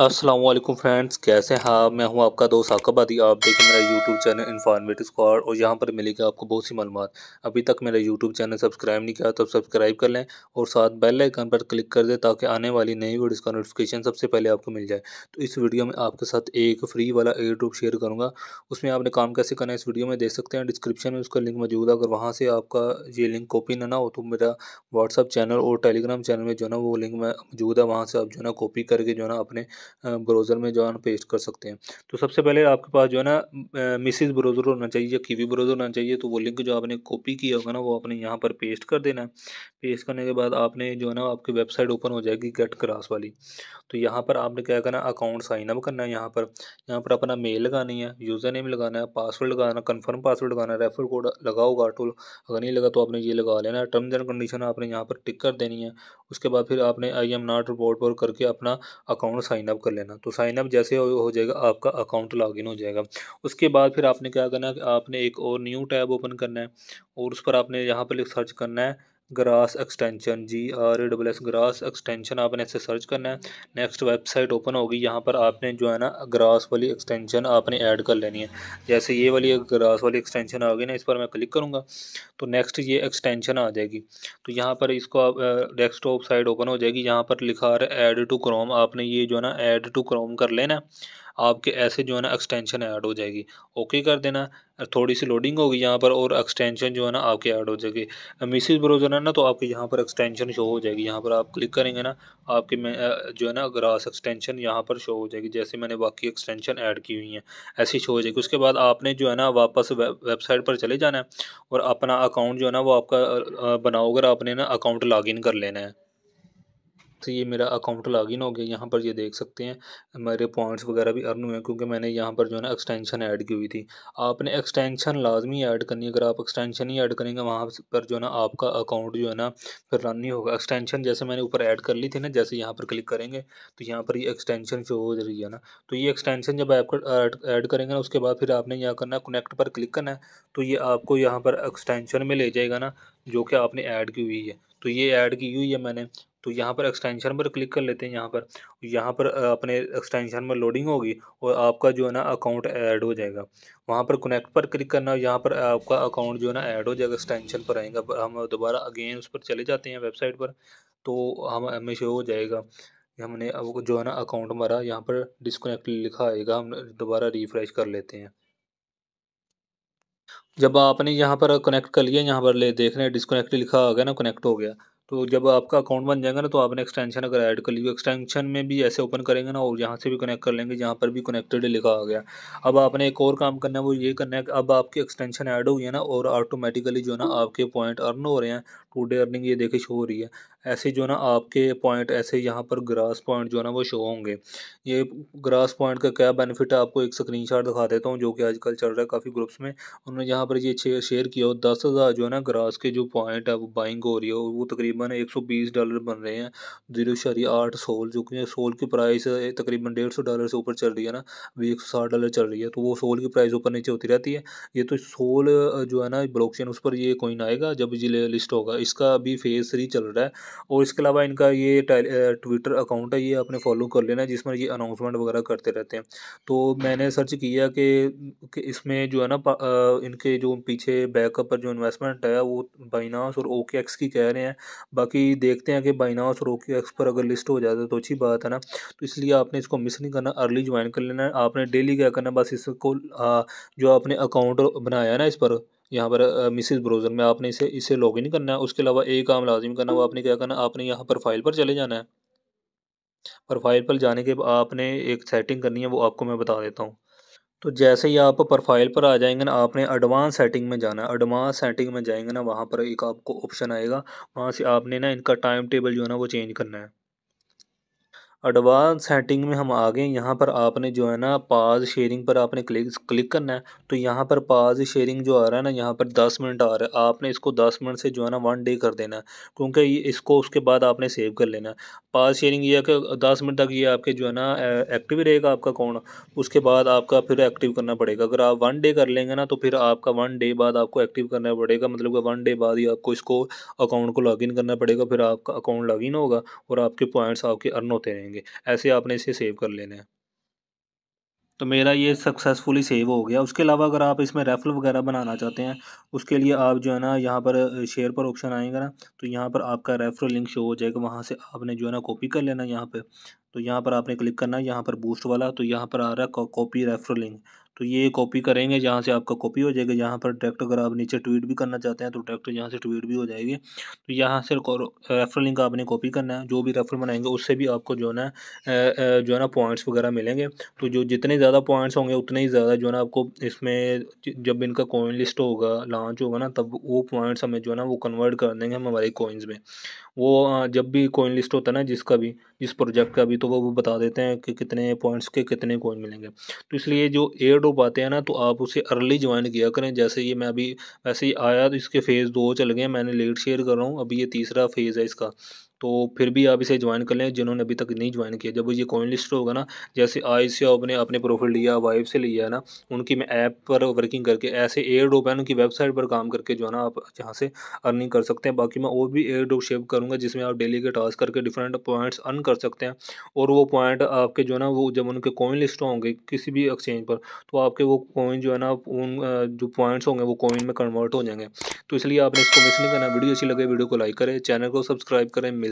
Aslam friends कैसे हैं हाँ मैं हूँ आपका दोस्त आकबादी आप देखें मेरा यूट्यूब चैनल इन्फॉर्मेटिव स्क्वाड और यहाँ पर मिलेगी आपको बहुत सी मालूम अभी तक मेरा यूट्यूब चैनल सब्सक्राइब नहीं किया तो सब्सक्राइब कर लें और साथ बेल आइकन पर क्लिक कर दें ताकि आने वाली नई वीडियोज़ का नोटिफिकेशन सबसे पहले आपको मिल जाए तो इस वीडियो में आपके साथ एक फ्री वाला यूट्यूब शेयर करूँगा उसमें आपने काम कैसे करना है इस वीडियो में देख सकते हैं डिस्क्रिप्शन में उसका लिंक मौजूद है अगर वहाँ से आपका ये लिंक कॉपी ना ना हो तो मेरा व्हाट्सअप चैनल और टेलीग्राम चैनल में जो ना वो लिंक मौजूद है वहाँ से आप जो ना कॉपी करके जो ना अपने ब्राउज़र में जो है ना पेस्ट कर सकते हैं तो सबसे पहले आपके पास जो है ना मिसिज ब्राउज़र होना चाहिए या कीवी ब्राउज़र होना चाहिए तो वो लिंक जो आपने कॉपी किया होगा ना वो आपने यहाँ पर पेस्ट कर देना है पेस्ट करने के बाद आपने जो है ना आपकी वेबसाइट ओपन हो जाएगी गेट क्रास वाली तो यहाँ पर आपने क्या करना अकाउंट साइन अप करना है यहाँ पर यहाँ पर अपना मेल लगानी है यूज़र नेम लगाना है पासवर्ड लगाना कन्फर्म पासवर्ड लगाना है रेफर कोड लगाओ होगा अगर नहीं लगा तो आपने ये लगा लेना है टर्म्स एंड कंडीशन आपने यहाँ पर टिक कर देनी है उसके बाद फिर आपने आई एम नॉट रिपोर्ट पर करके अपना अकाउंट साइन साइनअप कर लेना तो साइन अप जैसे हो, हो जाएगा आपका अकाउंट लॉगिन हो जाएगा उसके बाद फिर आपने क्या करना है कि आपने एक और न्यू टैब ओपन करना है और उस पर आपने यहाँ पर सर्च करना है grass extension G R A double S grass extension आपने इसे सर्च करना है नेक्स्ट वेबसाइट ओपन होगी यहाँ पर आपने जो है ना ग्रास वाली एक्सटेंशन आपने ऐड कर लेनी है जैसे ये वाली ग्रास वाली एक्सटेंशन आ गई ना इस पर मैं क्लिक करूँगा तो नेक्स्ट ये एक्सटेंशन आ जाएगी तो यहाँ पर इसको आप डेस्कटॉप साइट ओपन हो जाएगी यहाँ पर लिखा रहा है ऐड टू क्रोम आपने ये जो है ना ऐड टू क्रोम कर लेना है आपके ऐसे जो है ना एक्सटेंशन ऐड हो जाएगी ओके कर देना थोड़ी सी लोडिंग होगी यहाँ पर और एक्सटेंशन जो है ना आपके ऐड हो जाएगी मिसिज ब्राउज़र है ना तो आपके यहाँ पर एक्सटेंशन शो हो जाएगी यहाँ पर आप क्लिक करेंगे ना आपके में जो है ना ग्रास एक्सटेंशन यहाँ पर शो हो जाएगी जैसे मैंने बाकी एक्सटेंशन ऐड की हुई हैं ऐसी शो हो जाएगी उसके बाद आपने जो है ना वापस वेबसाइट पर चले जाना है और अपना अकाउंट जो है ना वो आपका बनाओ अगर आपने ना अकाउंट लॉगिन कर लेना है तो ये मेरा अकाउंट लॉगिन हो गया यहाँ पर ये देख सकते हैं मेरे पॉइंट्स वगैरह भी अर्न हुए हैं क्योंकि मैंने यहाँ पर जो है ना एक्सटेंशन ऐड की हुई थी आपने एक्सटेंशन लाजमी ऐड करनी है अगर आप एक्सटेंशन ही ऐड करेंगे वहाँ पर जो है ना आपका अकाउंट जो है ना फिर रन नहीं होगा एक्सटेंशन जैसे मैंने ऊपर ऐड कर ली थी ना जैसे यहाँ पर क्लिक करेंगे तो यहाँ पर ये एक्सटेंशन शो हो रही है ना तो ये एक्सटेंशन जब आपको ऐड करेंगे ना उसके बाद फिर आपने यहाँ करना है कनेक्ट पर क्लिक करना है तो ये आपको यहाँ पर एक्सटेंशन में ले जाएगा ना जो कि आपने ऐड की हुई है तो ये ऐड की हुई है मैंने तो यहाँ पर एक्सटेंशन पर क्लिक कर लेते हैं यहाँ पर यहाँ पर अपने एक्सटेंशन में लोडिंग होगी और आपका जो है ना अकाउंट ऐड हो जाएगा वहाँ पर कनेक्ट पर क्लिक करना यहाँ पर आपका अकाउंट जो है ना ऐड हो जाएगा एक्सटेंशन पर आएगा हम दोबारा अगेन उस पर चले जाते हैं वेबसाइट पर तो हम हमें शो हो जाएगा हमने अब जो है ना अकाउंट हमारा यहाँ पर डिसकनेक्ट लिखा आएगा हम दोबारा रिफ़्रेश कर लेते हैं जब आपने यहाँ पर कनेक्ट कर लिया यहाँ पर ले देख रहे हैं डिसकनेक्ट लिखा आ गया ना कनेक्ट हो गया तो जब आपका अकाउंट बन जाएगा ना तो आपने एक्सटेंशन अगर ऐड कर ली एक्सटेंशन तो में भी ऐसे ओपन करेंगे ना और यहाँ से भी कनेक्ट कर लेंगे जहाँ पर भी कनेक्टेड लिखा आ गया अब आपने एक और काम करना है वो ये करना है अब आपकी एक्सटेंशन ऐड हुई है ना और ऑटोमेटिकली जो है ना आपके पॉइंट अर्न हो रहे हैं टू डे अर्निंग ये देखे शो हो रही है ऐसे जो है ना आपके पॉइंट ऐसे यहाँ पर ग्रास पॉइंट जो है ना वो शो होंगे ये ग्रास पॉइंट का क्या बेनिफिट है आपको एक स्क्रीनशॉट दिखा देता हूँ जो कि आजकल चल रहा है काफ़ी ग्रुप्स में उन्होंने यहाँ पर ये शेयर किया हो दस हज़ार जो है ना ग्रास के जो पॉइंट है वो बाइंग हो रही है वो तकरीबन तकरीबन बीस डॉलर बन रहे हैं जीरो शारी आठ सोल जो कि सोल की प्राइस तकरीबन डेढ़ सौ डॉलर से ऊपर चल रही है ना अभी एक सौ साठ डॉलर चल रही है तो वो सोल की प्राइस ऊपर नीचे होती रहती है ये तो सोल जो है ना चेन उस पर ये कोइन आएगा जब ये लिस्ट होगा इसका अभी फेज थ्री चल रहा है और इसके अलावा इनका ये ट्विटर अकाउंट है ये आपने फॉलो कर लेना जिसमें ये अनाउंसमेंट वगैरह करते रहते हैं तो मैंने सर्च किया कि, इसमें जो है ना इनके जो पीछे बैकअप पर जो इन्वेस्टमेंट है वो बाइनास और ओके एक्स की कह रहे हैं बाकी देखते हैं कि बाइनास और ओके एक्स पर अगर लिस्ट हो जाता तो अच्छी बात है ना तो इसलिए आपने इसको मिस नहीं करना अर्ली ज्वाइन कर लेना है आपने डेली क्या करना बस इसको जो आपने अकाउंट बनाया है ना इस पर यहाँ पर मिसिज ब्राउज़र में आपने इसे इसे लॉग इन करना है उसके अलावा एक काम लाजिम करना वो आपने क्या करना आपने यहाँ पर फाइल पर चले जाना है प्रोफाइल पर जाने के आपने एक सेटिंग करनी है वो आपको मैं बता देता हूँ तो जैसे ही आप प्रोफाइल पर आ जाएंगे ना आपने एडवांस सेटिंग में जाना है एडवांस सेटिंग में जाएंगे ना वहाँ पर एक आपको ऑप्शन आएगा वहाँ से आपने ना इनका टाइम टेबल जो है ना वो चेंज करना है एडवांस सेटिंग में हम आ गए यहाँ पर आपने जो है ना पाज शेयरिंग पर आपने क्लिक क्लिक करना है तो यहाँ पर पाज शेयरिंग जो आ रहा है ना यहाँ पर दस मिनट आ रहा है आपने इसको दस मिनट से जो है ना वन डे कर देना है क्योंकि इसको उसके बाद आपने सेव कर लेना है पाज शेयरिंग ये है कि दस मिनट तक ये आपके जो है ना एक्टिव रहेगा आपका अकाउंट उसके बाद आपका फिर एक्टिव करना पड़ेगा अगर आप वन डे कर लेंगे ना तो फिर आपका वन डे बाद आपको एक्टिव करना पड़ेगा मतलब वन डे बाद ही आपको इसको अकाउंट को लॉगिन करना पड़ेगा फिर आपका अकाउंट लॉग होगा और आपके पॉइंट्स आपके अर्न होते रहेंगे देंगे ऐसे आपने इसे सेव कर लेना है तो मेरा ये सक्सेसफुली सेव हो गया उसके अलावा अगर आप इसमें रेफल वगैरह बनाना चाहते हैं उसके लिए आप जो है ना यहाँ पर शेयर पर ऑप्शन आएगा ना तो यहाँ पर आपका रेफरल लिंक शो हो जाएगा वहाँ से आपने जो है ना कॉपी कर लेना यहाँ पे तो यहाँ पर आपने क्लिक करना है यहाँ पर बूस्ट वाला तो यहाँ पर आ रहा है कॉपी रेफरल लिंक तो ये कॉपी करेंगे जहाँ से आपका कॉपी हो जाएगा यहाँ पर डायरेक्ट अगर आप नीचे ट्वीट भी करना चाहते हैं तो डायरेक्ट यहाँ से ट्वीट भी हो जाएगी तो यहाँ से रेफरल लिंक आपने कॉपी करना है जो भी रेफर बनाएंगे उससे भी आपको जो ना जो है ना पॉइंट्स वगैरह मिलेंगे तो जो जितने ज़्यादा पॉइंट्स होंगे उतने ही ज़्यादा जो है ना आपको इसमें जब इनका कॉइन लिस्ट होगा लॉन्च होगा ना तब वो पॉइंट्स हमें जो है ना वो कन्वर्ट कर देंगे हम हमारे कॉइन्स में वो जब भी कॉइन लिस्ट होता है ना जिसका भी जिस प्रोजेक्ट का भी तो वो बता देते हैं कि कितने पॉइंट्स के कितने कॉइन मिलेंगे तो इसलिए जो एड थर्ड हो पाते हैं ना तो आप उसे अर्ली ज्वाइन किया करें जैसे ये मैं अभी वैसे ही आया तो इसके फेज़ दो चल गए मैंने लेट शेयर कर रहा हूँ अभी ये तीसरा फेज़ है इसका तो फिर भी आप इसे ज्वाइन कर लें जिन्होंने अभी तक नहीं ज्वाइन किया जब ये कॉइन लिस्ट होगा ना जैसे आई से आपने अपने प्रोफिट लिया वाइफ से लिया है ना उनकी मैं ऐप पर वर्किंग करके ऐसे एयर ड्रॉप है उनकी वेबसाइट पर काम करके जो है ना आप यहाँ से अर्निंग कर सकते हैं बाकी मैं और भी एयर ड्रॉप शेप करूँगा जिसमें आप डेली के टास्क करके डिफरेंट पॉइंट्स अर्न कर सकते हैं और वो पॉइंट आपके जो है ना वो जब उनके कॉइन लिस्ट होंगे किसी भी एक्सचेंज पर तो आपके वो कॉइन जो है ना उन जो पॉइंट्स होंगे वो कॉइन में कन्वर्ट हो जाएंगे तो इसलिए आपने इसको मिस नहीं करना वीडियो अच्छी लगे वीडियो को लाइक करें चैनल को सब्सक्राइब करें मिल